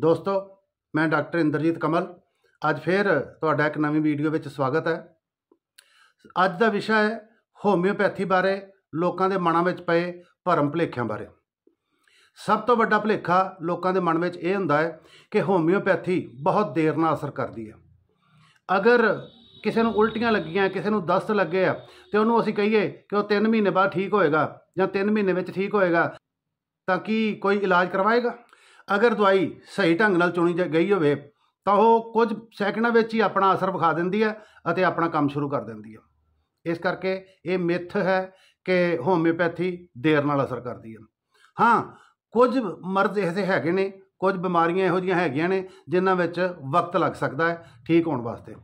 ਦੋਸਤੋ ਮੈਂ ਡਾਕਟਰ ਇੰਦਰਜੀਤ ਕਮਲ ਅੱਜ ਫੇਰ ਤੁਹਾਡਾ ਇੱਕ ਨਵੀਂ ਵੀਡੀਓ ਵਿੱਚ ਸਵਾਗਤ ਹੈ ਅੱਜ ਦਾ ਵਿਸ਼ਾ ਹੈ ਹੋਮਿਓਪੈਥੀ ਬਾਰੇ ਲੋਕਾਂ ਦੇ ਮਨਾਂ ਵਿੱਚ ਪਏ ਭਰਮ ਭਲੇਖਿਆਂ ਬਾਰੇ ਸਭ ਤੋਂ ਵੱਡਾ ਭਲੇਖਾ ਲੋਕਾਂ ਦੇ ਮਨ ਵਿੱਚ ਇਹ ਹੁੰਦਾ ਹੈ ਕਿ ਹੋਮਿਓਪੈਥੀ ਬਹੁਤ ਦੇਰ ਨਾਲ ਅਸਰ ਕਰਦੀ ਹੈ ਅਗਰ ਕਿਸੇ ਨੂੰ ਉਲਟੀਆਂ ਲੱਗੀਆਂ ਕਿਸੇ ਨੂੰ ਦਸਤ ਲੱਗੇ ਆ ਤੇ ਉਹਨੂੰ ਅਸੀਂ ਕਹੀਏ ਕਿ ਉਹ 3 ਮਹੀਨੇ ਬਾਅਦ ਠੀਕ ਹੋਏਗਾ ਜਾਂ 3 ਮਹੀਨੇ ਵਿੱਚ ਠੀਕ ਹੋਏਗਾ ਤਾਂ ਕੀ ਕੋਈ ਇਲਾਜ ਕਰਵਾਏਗਾ ਅਗਰ ਦਵਾਈ ਸਹੀ ਢੰਗ ਨਾਲ ਚੁਣੀ ਗਈ ਹੋਵੇ ਤਾਂ ਉਹ ਕੁਝ ਸੈਕਿੰਡਾਂ ਵਿੱਚ ਹੀ ਆਪਣਾ ਅਸਰ ਵਿਖਾ ਦਿੰਦੀ ਹੈ ਅਤੇ ਆਪਣਾ ਕੰਮ ਸ਼ੁਰੂ ਕਰ ਦਿੰਦੀ ਹੈ ਇਸ ਕਰਕੇ ਇਹ ਮਿੱਥ ਹੈ ਕਿ ਹੋਮਿਓਪੈਥੀ ਦੇਰ ਨਾਲ ਅਸਰ ਕਰਦੀ ਹੈ ਹਾਂ ਕੁਝ ਮਰਜ਼ ਇਹਦੇ ਹੈਗੇ ਨੇ ਕੁਝ ਬਿਮਾਰੀਆਂ ਇਹੋ ਜੀਆਂ ਹੈਗੀਆਂ ਨੇ ਜਿਨ੍ਹਾਂ ਵਿੱਚ ਵਕਤ ਲੱਗ ਸਕਦਾ ਹੈ ਠੀਕ ਹੋਣ ਵਾਸਤੇ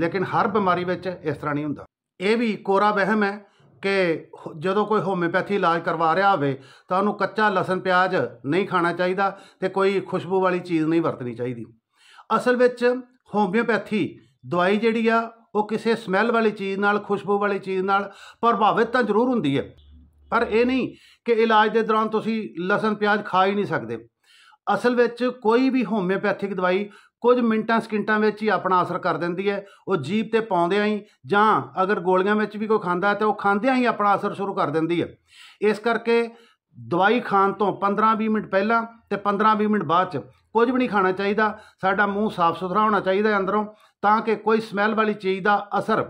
ਲੇਕਿਨ ਹਰ ਬਿਮਾਰੀ ਵਿੱਚ ਇਸ ਤਰ੍ਹਾਂ ਨਹੀਂ ਹੁੰਦਾ ਇਹ ਵੀ ਕੋਰਾ ਵਹਿਮ ਹੈ ਕਿ ਜਦੋਂ ਕੋਈ ਹੋਮਿਓਪੈਥੀ ਇਲਾਜ ਕਰਵਾ ਰਿਹਾ ਹੋਵੇ ਤਾਂ ਉਹਨੂੰ ਕੱਚਾ ਲਸਣ ਪਿਆਜ਼ ਨਹੀਂ ਖਾਣਾ ਚਾਹੀਦਾ ਤੇ ਕੋਈ ਖੁਸ਼ਬੂ ਵਾਲੀ ਚੀਜ਼ ਨਹੀਂ ਵਰਤਣੀ ਚਾਹੀਦੀ ਅਸਲ ਵਿੱਚ ਹੋਮਿਓਪੈਥੀ ਦਵਾਈ ਜਿਹੜੀ ਆ ਉਹ ਕਿਸੇ ਸਮੈਲ ਵਾਲੀ ਚੀਜ਼ ਨਾਲ ਖੁਸ਼ਬੂ ਵਾਲੀ ਚੀਜ਼ ਨਾਲ ਪ੍ਰਭਾਵਿਤ ਤਾਂ ਜ਼ਰੂਰ ਹੁੰਦੀ ਹੈ ਪਰ ਇਹ ਨਹੀਂ ਕਿ ਇਲਾਜ ਦੇ ਦੌਰਾਨ ਤੁਸੀਂ ਲਸਣ ਪਿਆਜ਼ ਖਾ ਹੀ ਨਹੀਂ ਸਕਦੇ ਅਸਲ ਵਿੱਚ ਕੋਈ ਵੀ ਹੋਮਿਓਪੈਥਿਕ ਦਵਾਈ ਕੁਝ ਮਿੰਟਾਂ ਸਕਿੰਟਾਂ ਵਿੱਚ ਹੀ ਆਪਣਾ ਅਸਰ ਕਰ ਦਿੰਦੀ ਹੈ ਉਹ ਜੀਭ ਤੇ ਪਾਉਂਦੇ ਆਂ ਜਾਂ ਅਗਰ ਗੋਲੀਆਂ ਵਿੱਚ ਵੀ ਕੋਈ ਖਾਂਦਾ ਤਾਂ ਉਹ ਖਾਂਦੇ ਆਂ ਹੀ ਆਪਣਾ ਅਸਰ ਸ਼ੁਰੂ ਕਰ ਦਿੰਦੀ ਹੈ ਇਸ ਕਰਕੇ ਦਵਾਈ ਖਾਣ ਤੋਂ 15-20 ਮਿੰਟ ਪਹਿਲਾਂ ਤੇ 15-20 ਮਿੰਟ ਬਾਅਦ ਚ ਕੁਝ ਵੀ ਨਹੀਂ ਖਾਣਾ ਚਾਹੀਦਾ ਸਾਡਾ ਮੂੰਹ ਸਾਫ਼ ਸੁਥਰਾ ਹੋਣਾ ਚਾਹੀਦਾ ਹੈ ਅੰਦਰੋਂ ਤਾਂ ਕਿ ਕੋਈ ਸਮੈਲ ਵਾਲੀ ਚੀਜ਼ ਦਾ ਅਸਰ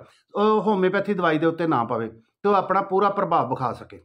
ਹੋਮਿਓਪੈਥੀ ਦਵਾਈ ਦੇ ਉੱਤੇ ਨਾ ਪਵੇ ਤੇ ਉਹ ਆਪਣਾ ਪੂਰਾ ਪ੍ਰਭਾਵ ਵਿਖਾ ਸਕੇ